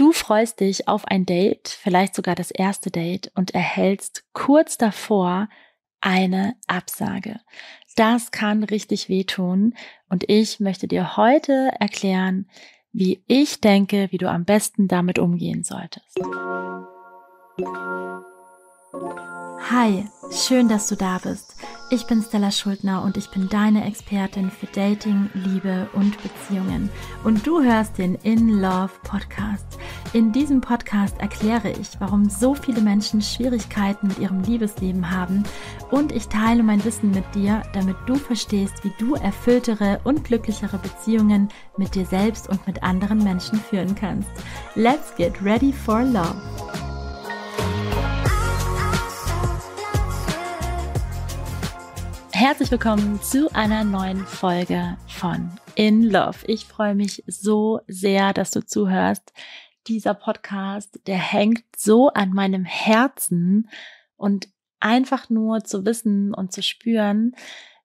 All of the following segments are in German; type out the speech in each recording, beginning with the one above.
Du freust dich auf ein Date, vielleicht sogar das erste Date und erhältst kurz davor eine Absage. Das kann richtig wehtun und ich möchte dir heute erklären, wie ich denke, wie du am besten damit umgehen solltest. Hi, schön, dass du da bist. Ich bin Stella Schuldner und ich bin deine Expertin für Dating, Liebe und Beziehungen. Und du hörst den In Love Podcast. In diesem Podcast erkläre ich, warum so viele Menschen Schwierigkeiten mit ihrem Liebesleben haben und ich teile mein Wissen mit dir, damit du verstehst, wie du erfülltere und glücklichere Beziehungen mit dir selbst und mit anderen Menschen führen kannst. Let's get ready for love! Herzlich willkommen zu einer neuen Folge von In Love. Ich freue mich so sehr, dass du zuhörst. Dieser Podcast, der hängt so an meinem Herzen und einfach nur zu wissen und zu spüren,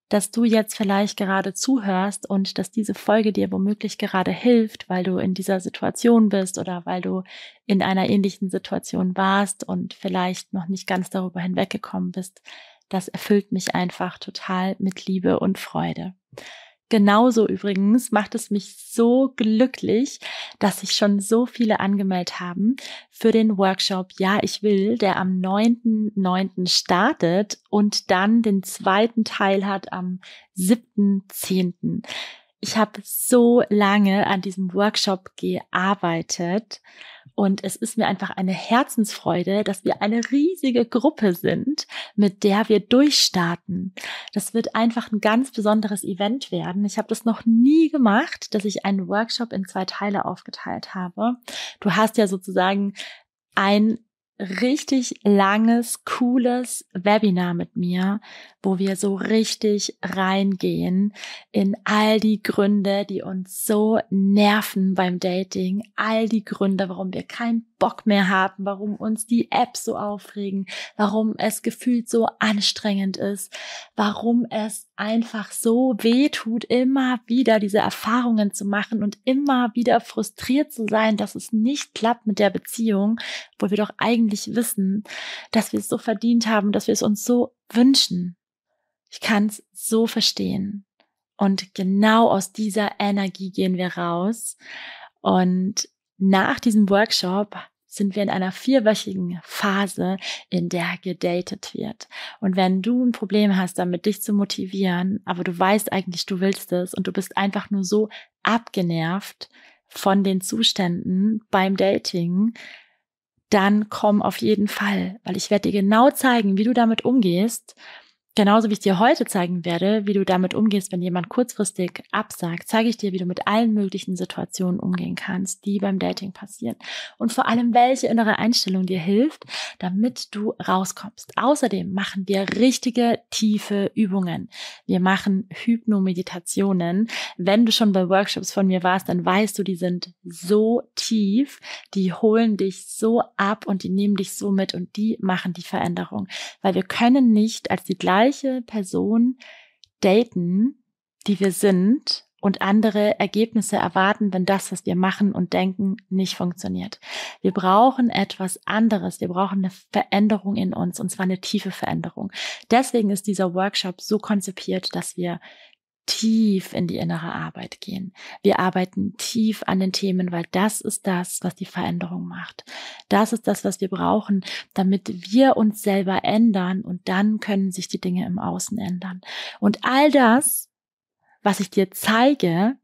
dass du jetzt vielleicht gerade zuhörst und dass diese Folge dir womöglich gerade hilft, weil du in dieser Situation bist oder weil du in einer ähnlichen Situation warst und vielleicht noch nicht ganz darüber hinweggekommen bist, das erfüllt mich einfach total mit Liebe und Freude. Genauso übrigens macht es mich so glücklich, dass sich schon so viele angemeldet haben für den Workshop Ja, ich will, der am 9.9. startet und dann den zweiten Teil hat am 7.10. Ich habe so lange an diesem Workshop gearbeitet und es ist mir einfach eine Herzensfreude, dass wir eine riesige Gruppe sind, mit der wir durchstarten. Das wird einfach ein ganz besonderes Event werden. Ich habe das noch nie gemacht, dass ich einen Workshop in zwei Teile aufgeteilt habe. Du hast ja sozusagen ein richtig langes, cooles Webinar mit mir, wo wir so richtig reingehen in all die Gründe, die uns so nerven beim Dating, all die Gründe, warum wir kein Bock mehr haben, warum uns die Apps so aufregen, warum es gefühlt so anstrengend ist, warum es einfach so weh tut, immer wieder diese Erfahrungen zu machen und immer wieder frustriert zu sein, dass es nicht klappt mit der Beziehung, wo wir doch eigentlich wissen, dass wir es so verdient haben, dass wir es uns so wünschen. Ich kann es so verstehen. Und genau aus dieser Energie gehen wir raus und nach diesem Workshop sind wir in einer vierwöchigen Phase, in der gedatet wird. Und wenn du ein Problem hast, damit dich zu motivieren, aber du weißt eigentlich, du willst es und du bist einfach nur so abgenervt von den Zuständen beim Dating, dann komm auf jeden Fall, weil ich werde dir genau zeigen, wie du damit umgehst Genauso wie ich dir heute zeigen werde, wie du damit umgehst, wenn jemand kurzfristig absagt, zeige ich dir, wie du mit allen möglichen Situationen umgehen kannst, die beim Dating passieren. Und vor allem, welche innere Einstellung dir hilft, damit du rauskommst. Außerdem machen wir richtige tiefe Übungen. Wir machen Hypnomeditationen. Wenn du schon bei Workshops von mir warst, dann weißt du, die sind so tief, die holen dich so ab und die nehmen dich so mit und die machen die Veränderung. Weil wir können nicht als die gleiche solche Personen daten, die wir sind und andere Ergebnisse erwarten, wenn das, was wir machen und denken, nicht funktioniert. Wir brauchen etwas anderes. Wir brauchen eine Veränderung in uns und zwar eine tiefe Veränderung. Deswegen ist dieser Workshop so konzipiert, dass wir tief in die innere Arbeit gehen. Wir arbeiten tief an den Themen, weil das ist das, was die Veränderung macht. Das ist das, was wir brauchen, damit wir uns selber ändern und dann können sich die Dinge im Außen ändern. Und all das, was ich dir zeige,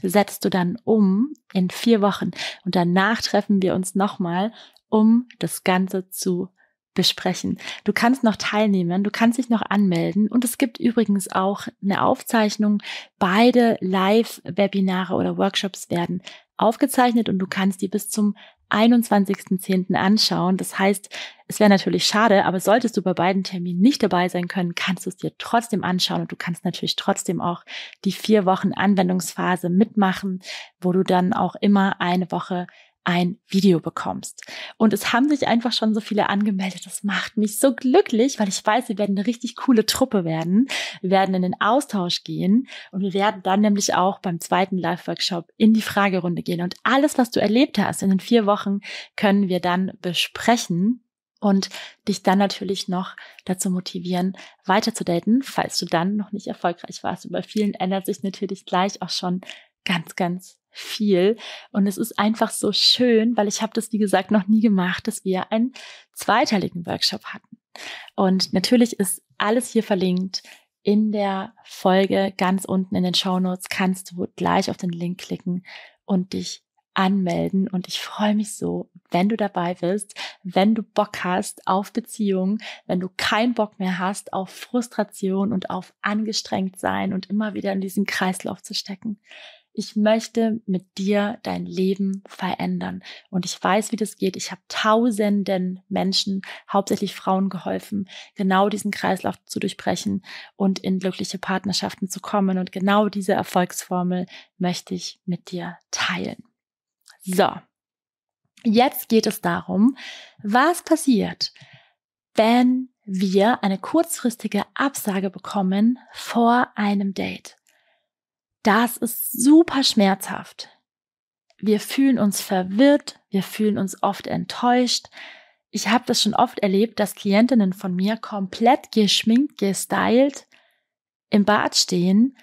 setzt du dann um in vier Wochen und danach treffen wir uns nochmal, um das Ganze zu besprechen. Du kannst noch teilnehmen, du kannst dich noch anmelden und es gibt übrigens auch eine Aufzeichnung. Beide Live-Webinare oder Workshops werden aufgezeichnet und du kannst die bis zum 21.10. anschauen. Das heißt, es wäre natürlich schade, aber solltest du bei beiden Terminen nicht dabei sein können, kannst du es dir trotzdem anschauen und du kannst natürlich trotzdem auch die vier Wochen Anwendungsphase mitmachen, wo du dann auch immer eine Woche ein Video bekommst. Und es haben sich einfach schon so viele angemeldet. Das macht mich so glücklich, weil ich weiß, wir werden eine richtig coole Truppe werden. Wir werden in den Austausch gehen und wir werden dann nämlich auch beim zweiten Live-Workshop in die Fragerunde gehen. Und alles, was du erlebt hast in den vier Wochen, können wir dann besprechen und dich dann natürlich noch dazu motivieren, weiter zu daten, falls du dann noch nicht erfolgreich warst. Und bei vielen ändert sich natürlich gleich auch schon ganz, ganz viel. Und es ist einfach so schön, weil ich habe das, wie gesagt, noch nie gemacht, dass wir einen zweiteiligen Workshop hatten. Und natürlich ist alles hier verlinkt. In der Folge ganz unten in den Show Notes kannst du gleich auf den Link klicken und dich anmelden. Und ich freue mich so, wenn du dabei bist, wenn du Bock hast auf Beziehungen, wenn du keinen Bock mehr hast auf Frustration und auf angestrengt sein und immer wieder in diesen Kreislauf zu stecken ich möchte mit dir dein Leben verändern. Und ich weiß, wie das geht. Ich habe tausenden Menschen, hauptsächlich Frauen, geholfen, genau diesen Kreislauf zu durchbrechen und in glückliche Partnerschaften zu kommen. Und genau diese Erfolgsformel möchte ich mit dir teilen. So, jetzt geht es darum, was passiert, wenn wir eine kurzfristige Absage bekommen vor einem Date. Das ist super schmerzhaft. Wir fühlen uns verwirrt, wir fühlen uns oft enttäuscht. Ich habe das schon oft erlebt, dass Klientinnen von mir komplett geschminkt, gestylt im Bad stehen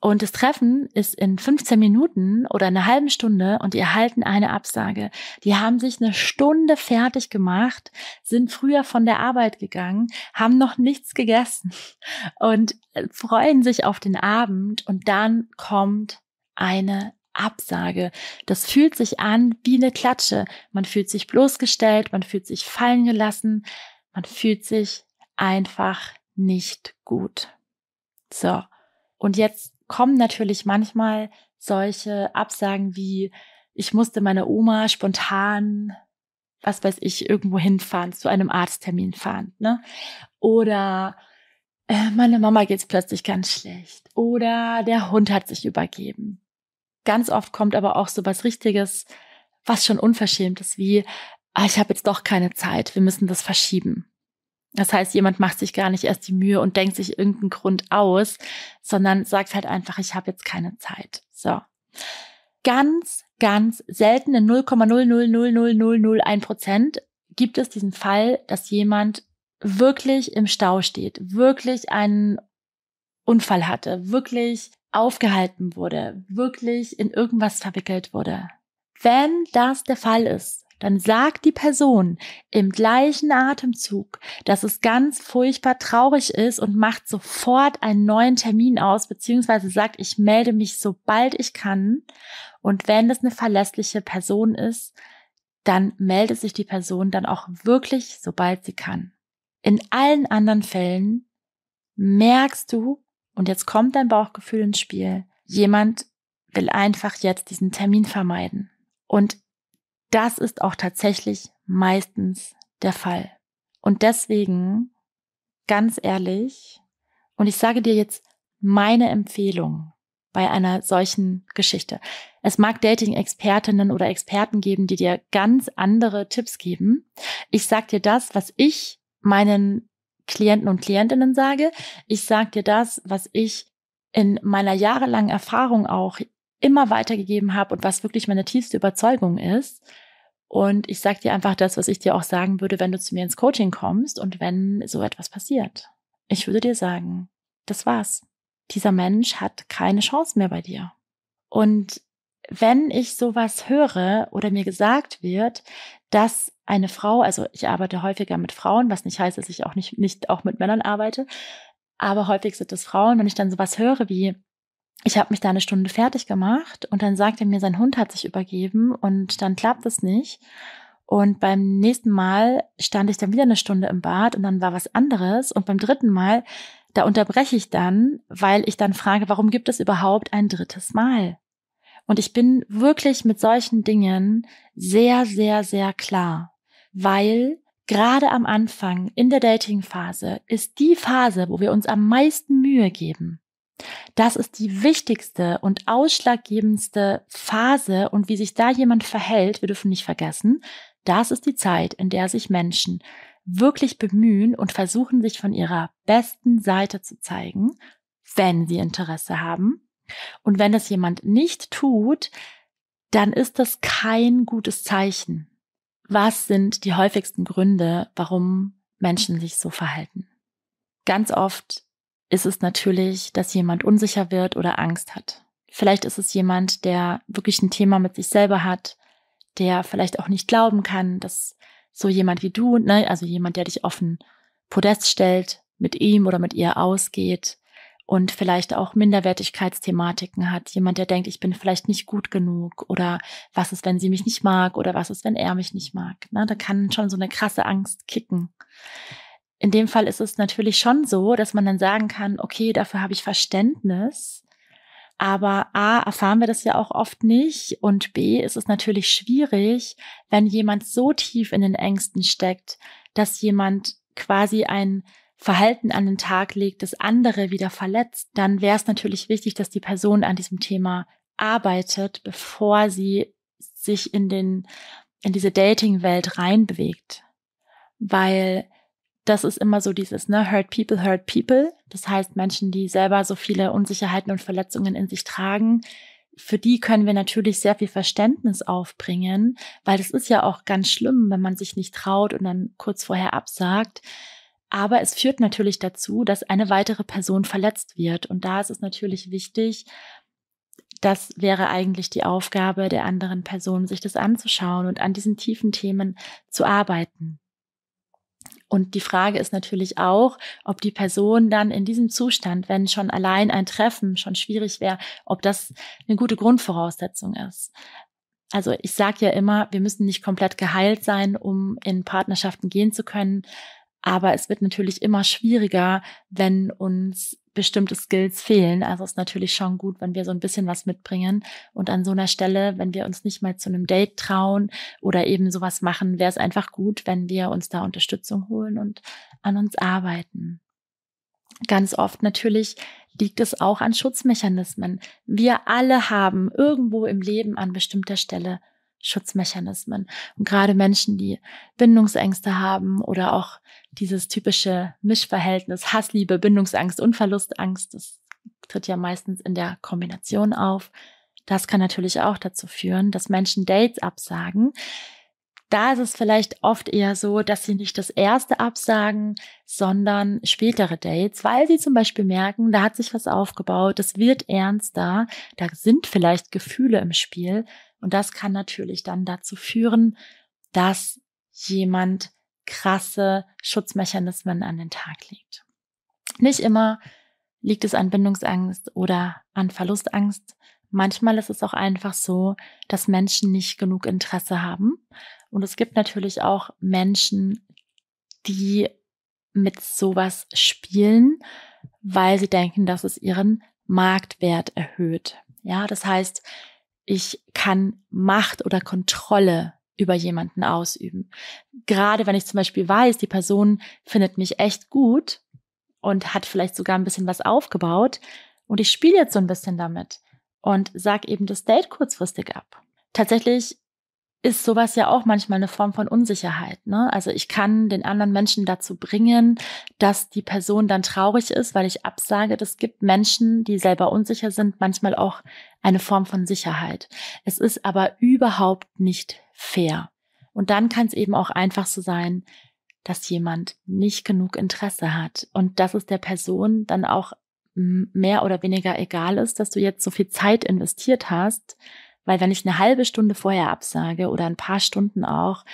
und das Treffen ist in 15 Minuten oder einer halben Stunde und die erhalten eine Absage. Die haben sich eine Stunde fertig gemacht, sind früher von der Arbeit gegangen, haben noch nichts gegessen und äh, freuen sich auf den Abend und dann kommt eine Absage. Das fühlt sich an wie eine Klatsche. Man fühlt sich bloßgestellt, man fühlt sich fallen gelassen, man fühlt sich einfach nicht gut. So. Und jetzt kommen natürlich manchmal solche Absagen wie, ich musste meine Oma spontan, was weiß ich, irgendwo hinfahren, zu einem Arzttermin fahren. Ne? Oder äh, meine Mama geht es plötzlich ganz schlecht. Oder der Hund hat sich übergeben. Ganz oft kommt aber auch so was Richtiges, was schon Unverschämtes wie, ah, ich habe jetzt doch keine Zeit, wir müssen das verschieben. Das heißt, jemand macht sich gar nicht erst die Mühe und denkt sich irgendeinen Grund aus, sondern sagt halt einfach, ich habe jetzt keine Zeit. So. Ganz, ganz selten in 0,0000001 Prozent gibt es diesen Fall, dass jemand wirklich im Stau steht, wirklich einen Unfall hatte, wirklich aufgehalten wurde, wirklich in irgendwas verwickelt wurde. Wenn das der Fall ist, dann sagt die Person im gleichen Atemzug, dass es ganz furchtbar traurig ist und macht sofort einen neuen Termin aus, beziehungsweise sagt, ich melde mich sobald ich kann. Und wenn es eine verlässliche Person ist, dann meldet sich die Person dann auch wirklich, sobald sie kann. In allen anderen Fällen merkst du, und jetzt kommt dein Bauchgefühl ins Spiel, jemand will einfach jetzt diesen Termin vermeiden. Und das ist auch tatsächlich meistens der Fall. Und deswegen, ganz ehrlich, und ich sage dir jetzt meine Empfehlung bei einer solchen Geschichte. Es mag Dating-Expertinnen oder Experten geben, die dir ganz andere Tipps geben. Ich sag dir das, was ich meinen Klienten und Klientinnen sage. Ich sag dir das, was ich in meiner jahrelangen Erfahrung auch immer weitergegeben habe und was wirklich meine tiefste Überzeugung ist. Und ich sage dir einfach das, was ich dir auch sagen würde, wenn du zu mir ins Coaching kommst und wenn so etwas passiert. Ich würde dir sagen, das war's. Dieser Mensch hat keine Chance mehr bei dir. Und wenn ich sowas höre oder mir gesagt wird, dass eine Frau, also ich arbeite häufiger mit Frauen, was nicht heißt, dass ich auch nicht, nicht auch mit Männern arbeite, aber häufig sind es Frauen, wenn ich dann sowas höre wie, ich habe mich da eine Stunde fertig gemacht und dann sagt er mir, sein Hund hat sich übergeben und dann klappt es nicht. Und beim nächsten Mal stand ich dann wieder eine Stunde im Bad und dann war was anderes. Und beim dritten Mal, da unterbreche ich dann, weil ich dann frage, warum gibt es überhaupt ein drittes Mal? Und ich bin wirklich mit solchen Dingen sehr, sehr, sehr klar, weil gerade am Anfang in der Dating-Phase ist die Phase, wo wir uns am meisten Mühe geben. Das ist die wichtigste und ausschlaggebendste Phase und wie sich da jemand verhält, wir dürfen nicht vergessen, das ist die Zeit, in der sich Menschen wirklich bemühen und versuchen, sich von ihrer besten Seite zu zeigen, wenn sie Interesse haben. Und wenn das jemand nicht tut, dann ist das kein gutes Zeichen. Was sind die häufigsten Gründe, warum Menschen sich so verhalten? Ganz oft ist es natürlich, dass jemand unsicher wird oder Angst hat. Vielleicht ist es jemand, der wirklich ein Thema mit sich selber hat, der vielleicht auch nicht glauben kann, dass so jemand wie du, ne, also jemand, der dich offen Podest stellt, mit ihm oder mit ihr ausgeht und vielleicht auch Minderwertigkeitsthematiken hat. Jemand, der denkt, ich bin vielleicht nicht gut genug oder was ist, wenn sie mich nicht mag oder was ist, wenn er mich nicht mag. Ne, da kann schon so eine krasse Angst kicken in dem Fall ist es natürlich schon so, dass man dann sagen kann, okay, dafür habe ich Verständnis. Aber A, erfahren wir das ja auch oft nicht. Und B, ist es natürlich schwierig, wenn jemand so tief in den Ängsten steckt, dass jemand quasi ein Verhalten an den Tag legt, das andere wieder verletzt. Dann wäre es natürlich wichtig, dass die Person an diesem Thema arbeitet, bevor sie sich in den, in diese Dating-Welt reinbewegt. Weil das ist immer so dieses, ne, hurt people, hurt people. Das heißt, Menschen, die selber so viele Unsicherheiten und Verletzungen in sich tragen, für die können wir natürlich sehr viel Verständnis aufbringen, weil das ist ja auch ganz schlimm, wenn man sich nicht traut und dann kurz vorher absagt. Aber es führt natürlich dazu, dass eine weitere Person verletzt wird. Und da ist es natürlich wichtig, das wäre eigentlich die Aufgabe der anderen Person, sich das anzuschauen und an diesen tiefen Themen zu arbeiten. Und die Frage ist natürlich auch, ob die Person dann in diesem Zustand, wenn schon allein ein Treffen schon schwierig wäre, ob das eine gute Grundvoraussetzung ist. Also ich sage ja immer, wir müssen nicht komplett geheilt sein, um in Partnerschaften gehen zu können. Aber es wird natürlich immer schwieriger, wenn uns bestimmte Skills fehlen. Also ist natürlich schon gut, wenn wir so ein bisschen was mitbringen. Und an so einer Stelle, wenn wir uns nicht mal zu einem Date trauen oder eben sowas machen, wäre es einfach gut, wenn wir uns da Unterstützung holen und an uns arbeiten. Ganz oft natürlich liegt es auch an Schutzmechanismen. Wir alle haben irgendwo im Leben an bestimmter Stelle Schutzmechanismen. Und gerade Menschen, die Bindungsängste haben oder auch dieses typische Mischverhältnis Hassliebe, Bindungsangst und Verlustangst, das tritt ja meistens in der Kombination auf. Das kann natürlich auch dazu führen, dass Menschen Dates absagen. Da ist es vielleicht oft eher so, dass sie nicht das erste absagen, sondern spätere Dates, weil sie zum Beispiel merken, da hat sich was aufgebaut, es wird ernster, da sind vielleicht Gefühle im Spiel, und das kann natürlich dann dazu führen, dass jemand krasse Schutzmechanismen an den Tag legt. Nicht immer liegt es an Bindungsangst oder an Verlustangst. Manchmal ist es auch einfach so, dass Menschen nicht genug Interesse haben. Und es gibt natürlich auch Menschen, die mit sowas spielen, weil sie denken, dass es ihren Marktwert erhöht. Ja, das heißt, ich kann Macht oder Kontrolle über jemanden ausüben. Gerade wenn ich zum Beispiel weiß, die Person findet mich echt gut und hat vielleicht sogar ein bisschen was aufgebaut und ich spiele jetzt so ein bisschen damit und sag eben das Date kurzfristig ab. Tatsächlich ist sowas ja auch manchmal eine Form von Unsicherheit. Ne? Also ich kann den anderen Menschen dazu bringen, dass die Person dann traurig ist, weil ich absage. Das gibt Menschen, die selber unsicher sind, manchmal auch eine Form von Sicherheit. Es ist aber überhaupt nicht fair. Und dann kann es eben auch einfach so sein, dass jemand nicht genug Interesse hat und dass es der Person dann auch mehr oder weniger egal ist, dass du jetzt so viel Zeit investiert hast, weil wenn ich eine halbe Stunde vorher absage oder ein paar Stunden auch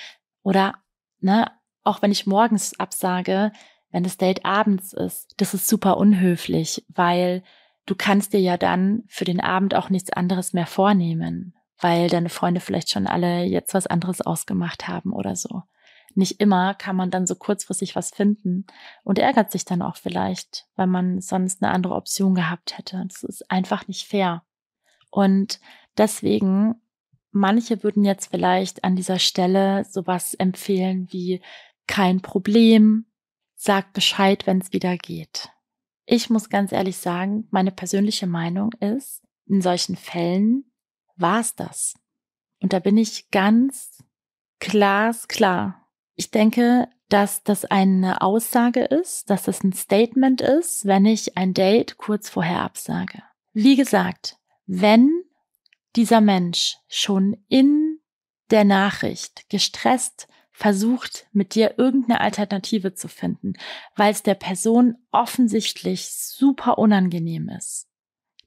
oder ne, auch wenn ich morgens absage, wenn das Date abends ist, das ist super unhöflich, weil du kannst dir ja dann für den Abend auch nichts anderes mehr vornehmen, weil deine Freunde vielleicht schon alle jetzt was anderes ausgemacht haben oder so. Nicht immer kann man dann so kurzfristig was finden und ärgert sich dann auch vielleicht, weil man sonst eine andere Option gehabt hätte. Das ist einfach nicht fair. Und Deswegen, manche würden jetzt vielleicht an dieser Stelle sowas empfehlen wie kein Problem, sag Bescheid, wenn es wieder geht. Ich muss ganz ehrlich sagen, meine persönliche Meinung ist, in solchen Fällen war es das. Und da bin ich ganz glasklar. Ich denke, dass das eine Aussage ist, dass das ein Statement ist, wenn ich ein Date kurz vorher absage. Wie gesagt, wenn dieser Mensch schon in der Nachricht gestresst versucht, mit dir irgendeine Alternative zu finden, weil es der Person offensichtlich super unangenehm ist.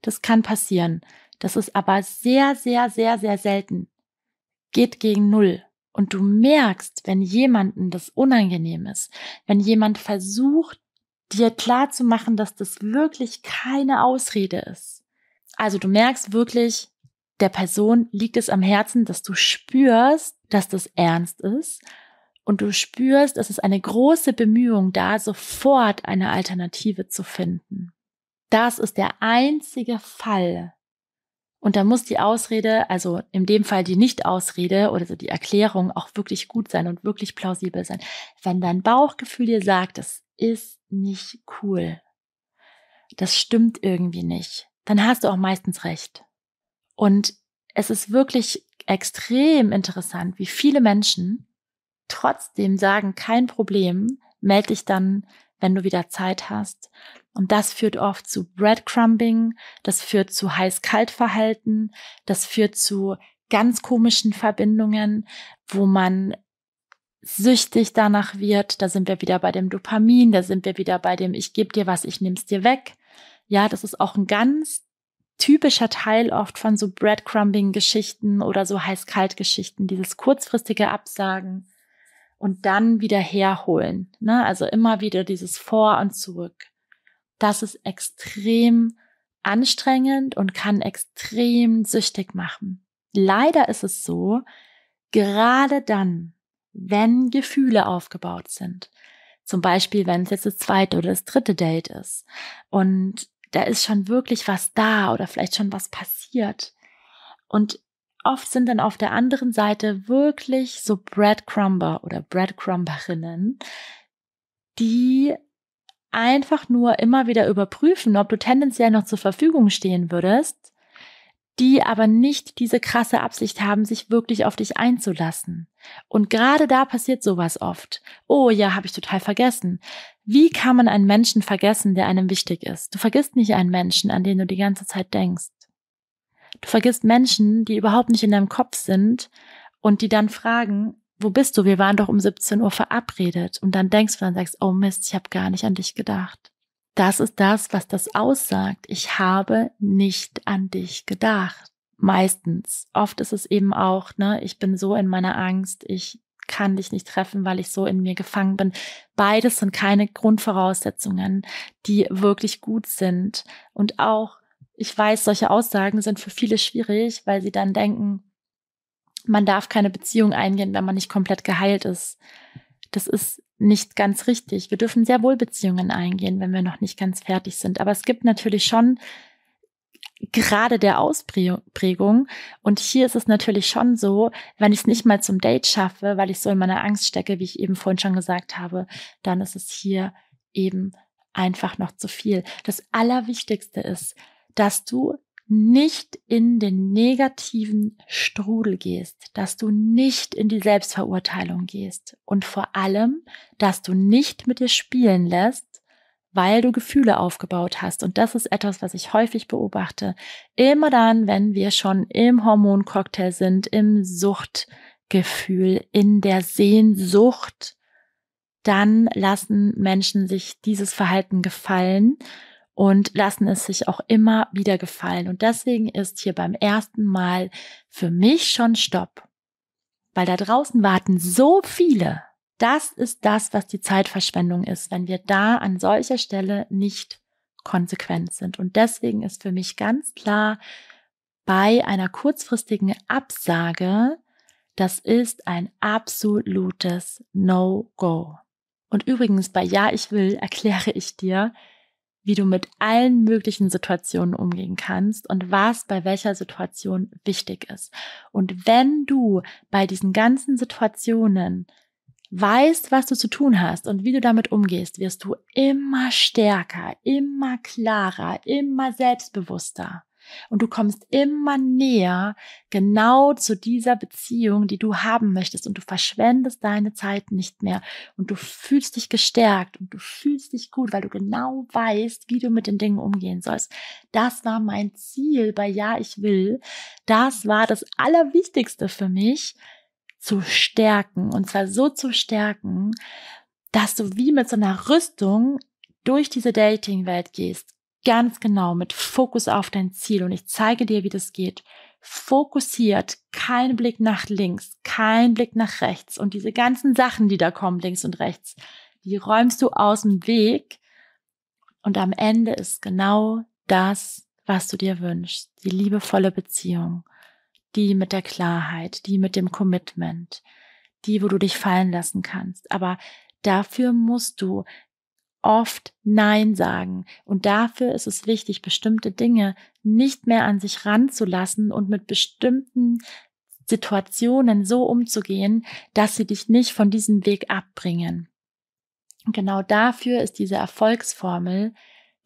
Das kann passieren. Das ist aber sehr, sehr, sehr, sehr selten. Geht gegen Null. Und du merkst, wenn jemanden das unangenehm ist, wenn jemand versucht, dir klar zu machen, dass das wirklich keine Ausrede ist. Also du merkst wirklich, der Person liegt es am Herzen, dass du spürst, dass das ernst ist und du spürst, es ist eine große Bemühung da, sofort eine Alternative zu finden. Das ist der einzige Fall. Und da muss die Ausrede, also in dem Fall die Nicht-Ausrede oder so die Erklärung auch wirklich gut sein und wirklich plausibel sein. Wenn dein Bauchgefühl dir sagt, das ist nicht cool, das stimmt irgendwie nicht, dann hast du auch meistens recht. Und es ist wirklich extrem interessant, wie viele Menschen trotzdem sagen, kein Problem, melde dich dann, wenn du wieder Zeit hast. Und das führt oft zu Breadcrumbing, das führt zu Heiß-Kalt-Verhalten, das führt zu ganz komischen Verbindungen, wo man süchtig danach wird. Da sind wir wieder bei dem Dopamin, da sind wir wieder bei dem Ich gebe dir was, ich nehme es dir weg. Ja, das ist auch ein ganz typischer Teil oft von so Breadcrumbing-Geschichten oder so heiß-kalt-Geschichten, dieses kurzfristige Absagen und dann wieder herholen. Ne? Also immer wieder dieses Vor und Zurück. Das ist extrem anstrengend und kann extrem süchtig machen. Leider ist es so, gerade dann, wenn Gefühle aufgebaut sind, zum Beispiel, wenn es jetzt das zweite oder das dritte Date ist und da ist schon wirklich was da oder vielleicht schon was passiert. Und oft sind dann auf der anderen Seite wirklich so Breadcrumber oder Breadcrumberinnen, die einfach nur immer wieder überprüfen, ob du tendenziell noch zur Verfügung stehen würdest die aber nicht diese krasse Absicht haben, sich wirklich auf dich einzulassen. Und gerade da passiert sowas oft. Oh ja, habe ich total vergessen. Wie kann man einen Menschen vergessen, der einem wichtig ist? Du vergisst nicht einen Menschen, an den du die ganze Zeit denkst. Du vergisst Menschen, die überhaupt nicht in deinem Kopf sind und die dann fragen, wo bist du? Wir waren doch um 17 Uhr verabredet. Und dann denkst du, dann sagst, oh Mist, ich habe gar nicht an dich gedacht. Das ist das, was das aussagt. Ich habe nicht an dich gedacht. Meistens. Oft ist es eben auch, ne, ich bin so in meiner Angst, ich kann dich nicht treffen, weil ich so in mir gefangen bin. Beides sind keine Grundvoraussetzungen, die wirklich gut sind. Und auch, ich weiß, solche Aussagen sind für viele schwierig, weil sie dann denken, man darf keine Beziehung eingehen, wenn man nicht komplett geheilt ist. Das ist nicht ganz richtig. Wir dürfen sehr wohl Beziehungen eingehen, wenn wir noch nicht ganz fertig sind. Aber es gibt natürlich schon gerade der Ausprägung. Und hier ist es natürlich schon so, wenn ich es nicht mal zum Date schaffe, weil ich so in meiner Angst stecke, wie ich eben vorhin schon gesagt habe, dann ist es hier eben einfach noch zu viel. Das Allerwichtigste ist, dass du nicht in den negativen Strudel gehst, dass du nicht in die Selbstverurteilung gehst und vor allem, dass du nicht mit dir spielen lässt, weil du Gefühle aufgebaut hast. Und das ist etwas, was ich häufig beobachte. Immer dann, wenn wir schon im Hormoncocktail sind, im Suchtgefühl, in der Sehnsucht, dann lassen Menschen sich dieses Verhalten gefallen und lassen es sich auch immer wieder gefallen. Und deswegen ist hier beim ersten Mal für mich schon Stopp, weil da draußen warten so viele. Das ist das, was die Zeitverschwendung ist, wenn wir da an solcher Stelle nicht konsequent sind. Und deswegen ist für mich ganz klar, bei einer kurzfristigen Absage, das ist ein absolutes No-Go. Und übrigens, bei Ja, ich will, erkläre ich dir, wie du mit allen möglichen Situationen umgehen kannst und was bei welcher Situation wichtig ist. Und wenn du bei diesen ganzen Situationen weißt, was du zu tun hast und wie du damit umgehst, wirst du immer stärker, immer klarer, immer selbstbewusster. Und du kommst immer näher genau zu dieser Beziehung, die du haben möchtest. Und du verschwendest deine Zeit nicht mehr. Und du fühlst dich gestärkt und du fühlst dich gut, weil du genau weißt, wie du mit den Dingen umgehen sollst. Das war mein Ziel bei Ja, ich will. Das war das Allerwichtigste für mich, zu stärken. Und zwar so zu stärken, dass du wie mit so einer Rüstung durch diese Dating-Welt gehst ganz genau mit Fokus auf dein Ziel und ich zeige dir, wie das geht. Fokussiert, kein Blick nach links, kein Blick nach rechts und diese ganzen Sachen, die da kommen, links und rechts, die räumst du aus dem Weg und am Ende ist genau das, was du dir wünschst. Die liebevolle Beziehung, die mit der Klarheit, die mit dem Commitment, die, wo du dich fallen lassen kannst. Aber dafür musst du oft Nein sagen. Und dafür ist es wichtig, bestimmte Dinge nicht mehr an sich ranzulassen und mit bestimmten Situationen so umzugehen, dass sie dich nicht von diesem Weg abbringen. genau dafür ist diese Erfolgsformel,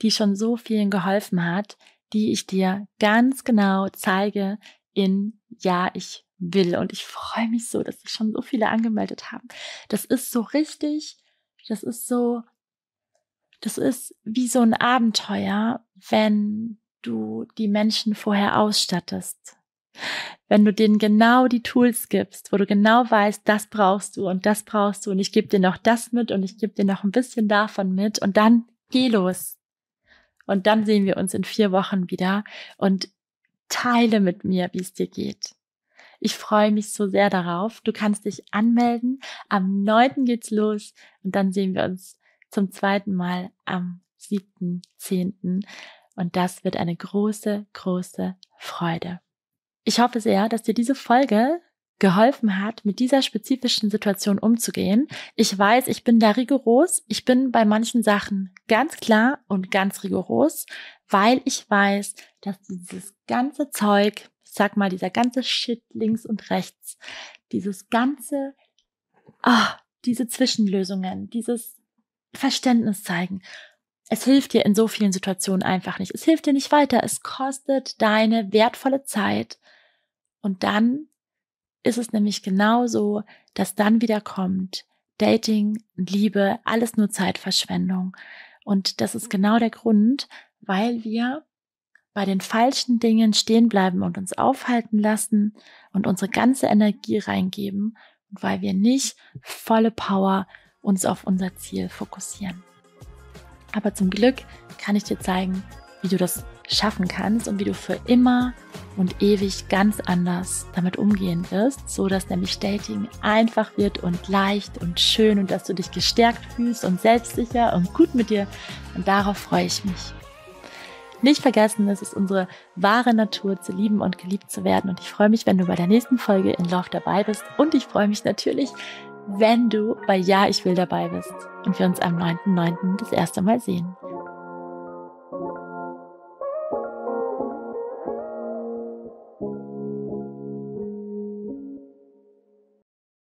die schon so vielen geholfen hat, die ich dir ganz genau zeige in Ja, ich will. Und ich freue mich so, dass sich schon so viele angemeldet haben. Das ist so richtig, das ist so das ist wie so ein Abenteuer, wenn du die Menschen vorher ausstattest. Wenn du denen genau die Tools gibst, wo du genau weißt, das brauchst du und das brauchst du und ich gebe dir noch das mit und ich gebe dir noch ein bisschen davon mit und dann geh los. Und dann sehen wir uns in vier Wochen wieder und teile mit mir, wie es dir geht. Ich freue mich so sehr darauf. Du kannst dich anmelden. Am 9. geht's los und dann sehen wir uns zum zweiten Mal am 7.10. Und das wird eine große, große Freude. Ich hoffe sehr, dass dir diese Folge geholfen hat, mit dieser spezifischen Situation umzugehen. Ich weiß, ich bin da rigoros. Ich bin bei manchen Sachen ganz klar und ganz rigoros, weil ich weiß, dass dieses ganze Zeug, ich sag mal, dieser ganze Shit links und rechts, dieses ganze, ah, oh, diese Zwischenlösungen, dieses Verständnis zeigen. Es hilft dir in so vielen Situationen einfach nicht. Es hilft dir nicht weiter. Es kostet deine wertvolle Zeit. Und dann ist es nämlich genauso, dass dann wieder kommt Dating, Liebe, alles nur Zeitverschwendung. Und das ist genau der Grund, weil wir bei den falschen Dingen stehen bleiben und uns aufhalten lassen und unsere ganze Energie reingeben und weil wir nicht volle Power uns auf unser Ziel fokussieren. Aber zum Glück kann ich dir zeigen, wie du das schaffen kannst und wie du für immer und ewig ganz anders damit umgehen wirst, so dass nämlich Dating einfach wird und leicht und schön und dass du dich gestärkt fühlst und selbstsicher und gut mit dir und darauf freue ich mich. Nicht vergessen, es ist unsere wahre Natur, zu lieben und geliebt zu werden. Und ich freue mich, wenn du bei der nächsten Folge in Love dabei bist. Und ich freue mich natürlich, wenn du bei Ja, ich will dabei bist und wir uns am 9.9. das erste Mal sehen.